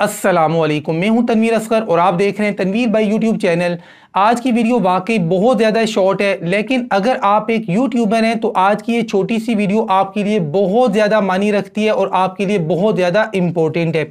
असलम मैं हूं तनवीर असगर और आप देख रहे हैं तनवीर भाई यूट्यूब चैनल आज की वीडियो वाकई बहुत ज़्यादा शॉर्ट है लेकिन अगर आप एक यूट्यूबर हैं तो आज की ये छोटी सी वीडियो आपके लिए बहुत ज़्यादा मानी रखती है और आपके लिए बहुत ज़्यादा इम्पोर्टेंट है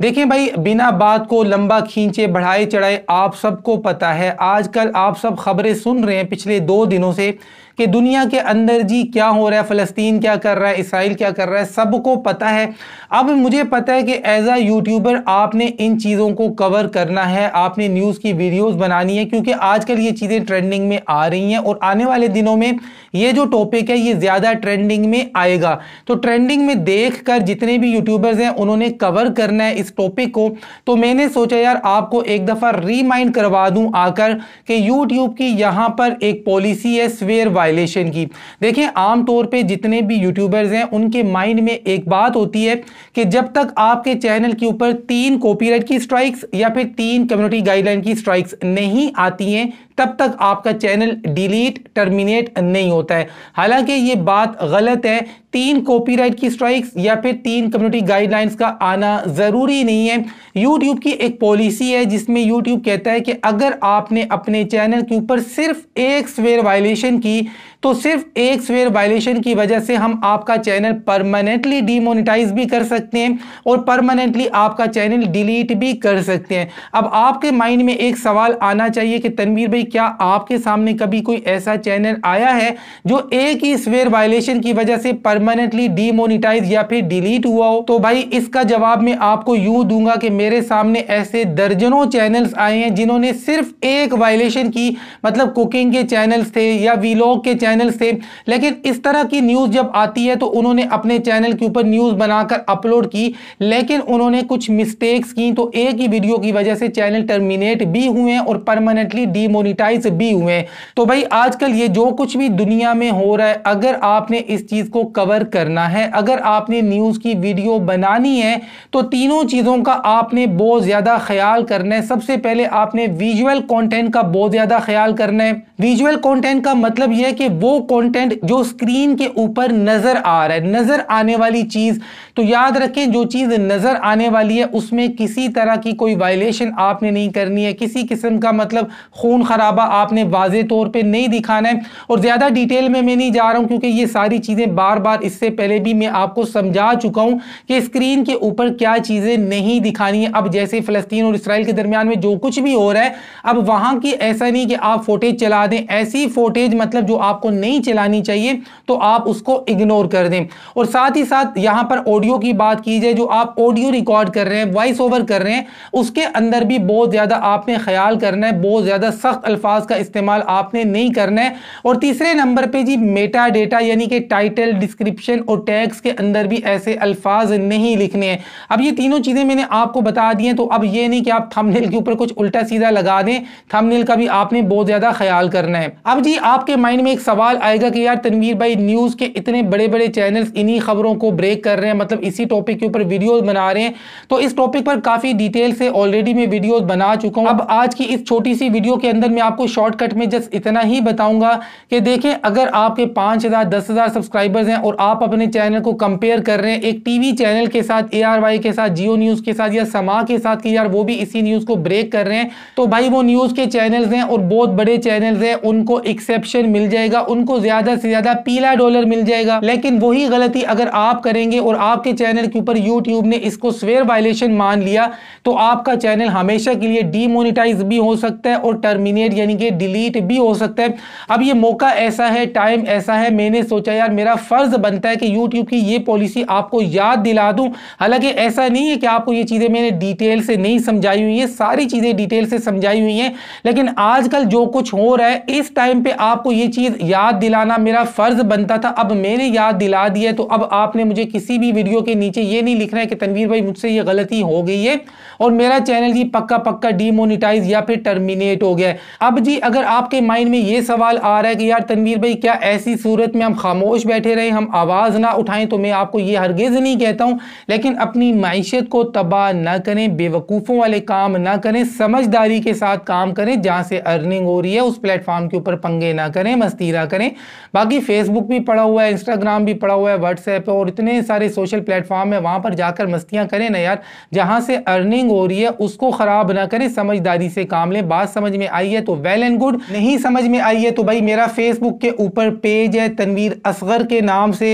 देखें भाई बिना बात को लंबा खींचे बढ़ाए चढ़ाए आप सबको पता है आजकल आप सब खबरें सुन रहे हैं पिछले दो दिनों से कि दुनिया के अंदर जी क्या हो रहा है फ़लस्तीन क्या कर रहा है इसराइल क्या कर रहा है सबको पता है अब मुझे पता है कि एज आ यूट्यूबर आपने इन चीज़ों को कवर करना है आपने न्यूज़ की वीडियोस बनानी है क्योंकि आजकल ये चीज़ें ट्रेंडिंग में आ रही हैं और आने वाले दिनों में ये जो टॉपिक है ये ज़्यादा ट्रेंडिंग में आएगा तो ट्रेंडिंग में देख कर जितने भी यूट्यूबर्स हैं उन्होंने कवर करना है इस इस टॉपिक को तो मैंने सोचा यार आपको एक दफ़ा रिमाइंड करवा दूं आकर कि यूट्यूब की यहां पर एक पॉलिसी है स्वेयर वायलेशन की देखें आमतौर पे जितने भी यूट्यूबर्स हैं उनके माइंड में एक बात होती है कि जब तक आपके चैनल के ऊपर तीन कॉपीराइट की स्ट्राइक्स या फिर तीन कम्युनिटी गाइडलाइन की स्ट्राइक्स नहीं आती हैं तब तक आपका चैनल डिलीट टर्मिनेट नहीं होता है हालांकि ये बात गलत है तीन कॉपीराइट की स्ट्राइक्स या फिर तीन कम्युनिटी गाइडलाइंस का आना ज़रूरी ही नहीं है यूट्यूब की एक पॉलिसी है जिसमें यूट्यूब कहता है कि अगर आपने अपने चैनल के ऊपर सिर्फ एक स्वेयर वायलेशन की तो सिर्फ एक स्वेयर वायलेशन की वजह से हम आपका चैनल परमानेंटली डीमोनिटाइज भी कर सकते हैं और परमानेंटली आपका चैनल डिलीट भी कर सकते हैं अब आपके माइंड में एक सवाल आना चाहिए कि तनवीर भाई क्या आपके सामने कभी कोई ऐसा चैनल आया है जो एक ही स्वेयर वायलेशन की वजह से परमानेंटली डीमोनिटाइज या फिर डिलीट हुआ हो तो भाई इसका जवाब मैं आपको यूं दूंगा कि मेरे सामने ऐसे दर्जनों चैनल्स आए हैं जिन्होंने सिर्फ एक वायलेशन की मतलब कुकिंग के चैनल्स थे या वीलॉग के चैनल चैनल से लेकिन इस तरह की न्यूज़ जब आती है तो उन्होंने अपने चैनल के ऊपर न्यूज़ बनाकर अपलोड की लेकिन उन्होंने कुछ मिस्टेक्स की तो एक ही वीडियो की वजह से चैनल टर्मिनेट भी हुए हैं और परमानेंटली डीमोनिटाइज भी हुए हैं तो भाई आजकल ये जो कुछ भी दुनिया में हो रहा है अगर आपने इस चीज़ को कवर करना है अगर आपने न्यूज़ की वीडियो बनानी है तो तीनों चीज़ों का आपने बहुत ज़्यादा ख्याल करना है सबसे पहले आपने विजुअल कंटेंट का बहुत ज़्यादा ख्याल करना है विजुअल कंटेंट का मतलब यह है कि वो कंटेंट जो स्क्रीन के ऊपर नज़र आ रहा है नज़र आने वाली चीज़ तो याद रखें जो चीज़ नज़र आने वाली है उसमें किसी तरह की कोई वायलेशन आपने नहीं करनी है किसी किस्म का मतलब खून खराबा आपने वाज तौर पर नहीं दिखाना है और ज़्यादा डिटेल में मैं नहीं जा रहा हूं क्योंकि ये सारी चीज़ें बार बार इससे पहले भी मैं आपको समझा चुका हूं कि स्क्रीन के ऊपर क्या चीज़ें नहीं दिखानी है अब जैसे फ़लस्तीन और इसराइल के दरमियान में जो कुछ भी हो रहा है अब वहां की ऐसा नहीं कि आप फोटेज चला दें ऐसी फोटेज मतलब जो आपको आपको नहीं चलानी चाहिए तो आप उसको इग्नोर कर दें और साथ ही साथ यहां पर ऑडियो की बात की जाए जो आप ऑडियो रिकॉर्ड कर रहे हैं वॉइस ओवर कर रहे हैं उसके अंदर भी बहुत ज़्यादा आपने ख्याल करना है बहुत ज़्यादा सख्त अल्फाज का इस्तेमाल आपने नहीं करना है और तीसरे नंबर पर जी मेटा डेटा यानी कि टाइटल डिस्क्रिप्शन और टैक्स के अंदर भी ऐसे अल्फाज नहीं लिखने हैं अब ये तीनों चीज़ें मैंने आपको बता दी हैं तो अब ये नहीं कि आप थंबनेल के ऊपर कुछ उल्टा सीधा लगा दें थंबनेल का भी आपने बहुत ज़्यादा ख्याल करना है अब जी आपके माइंड में एक सवाल सवाल आएगा कि यार तनवीर भाई न्यूज़ के इतने बड़े बड़े चैनल्स इन्हीं खबरों को ब्रेक कर रहे हैं मतलब इसी टॉपिक के ऊपर वीडियोस बना रहे हैं तो इस टॉपिक पर काफ़ी डिटेल से ऑलरेडी मैं वीडियोस बना चुका हूँ अब आज की इस छोटी सी वीडियो के अंदर मैं आपको शॉर्टकट में जस्ट इतना ही बताऊंगा कि देखें अगर आपके पाँच हज़ार दस हज़ार सब्सक्राइबर्स हैं और आप अपने चैनल को कंपेयर कर रहे हैं एक टीवी चैनल के साथ ए के साथ जियो न्यूज़ के साथ या समा के साथ कि यार वो भी इसी न्यूज़ को ब्रेक कर रहे हैं तो भाई वो न्यूज़ के चैनल्स हैं और बहुत बड़े चैनल्स हैं उनको एक्सेप्शन मिल जाएगा उनको ज्यादा से ज्यादा पीला डॉलर मिल जाएगा लेकिन वही गलती अगर आप करेंगे और आपके चैनल के ऊपर यूट्यूब ने इसको स्वेयर वायलेशन मान लिया तो आपका चैनल हमेशा के लिए डीमोनिटाइज भी हो सकता है और टर्मिनेट यानी कि डिलीट भी हो सकता है अब ये मौका ऐसा है टाइम ऐसा है मैंने सोचा यार मेरा फर्ज बनता है कि यूट्यूब की ये पॉलिसी आपको याद दिला दूं हालांकि ऐसा नहीं है कि आपको ये चीज़ें मैंने डिटेल से नहीं समझाई हुई है सारी चीज़ें डिटेल से समझाई हुई हैं लेकिन आजकल जो कुछ हो रहा है इस टाइम पे आपको ये चीज़ याद याद दिलाना मेरा फ़र्ज़ बनता था अब मैंने याद दिला दिया तो अब आपने मुझे किसी भी वीडियो के नीचे ये नहीं लिखना है कि तनवीर भाई मुझसे ये गलती हो गई है और मेरा चैनल जी पक्का पक्का डीमोनिटाइज या फिर टर्मिनेट हो गया है अब जी अगर आपके माइंड में ये सवाल आ रहा है कि यार तनवीर भाई क्या ऐसी सूरत में हम खामोश बैठे रहे हम आवाज़ ना उठाएं तो मैं आपको ये हरगेज नहीं कहता हूं लेकिन अपनी मैशत को तबाह ना करें बेवकूफ़ों वाले काम ना करें समझदारी के साथ काम करें जहां से अर्निंग हो रही है उस प्लेटफॉर्म के ऊपर पंगे ना करें मस्ती जा करें बाकी फेसबुक भी पड़ा हुआ है इंस्टाग्राम भी पड़ा हुआ है व्हाट्सएप और इतने सारे सोशल प्लेटफॉर्म है वहाँ पर जाकर मस्तियाँ करें ना यार जहाँ से अर्निंग हो रही है उसको ख़राब ना करें समझदारी से काम लें बात समझ में आई है तो वेल एंड गुड नहीं समझ में आई है तो भाई मेरा फेसबुक के ऊपर पेज है तनवीर असगर के नाम से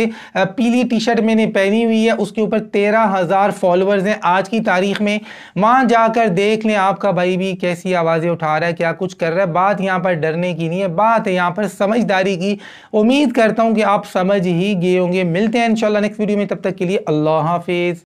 पीली टी शर्ट मैंने पहनी हुई है उसके ऊपर तेरह हज़ार फॉलोअर्स हैं आज की तारीख में वहाँ जाकर देख लें आपका भाई भी कैसी आवाज़ें उठा रहा है क्या कुछ कर रहा है बात यहाँ पर डरने की नहीं है बात है यहाँ पर समझदारी खरीदारी की उम्मीद करता हूँ कि आप समझ ही गए होंगे मिलते हैं इंशाल्लाह नेक्स्ट वीडियो में तब तक के लिए अल्लाह हाफिज़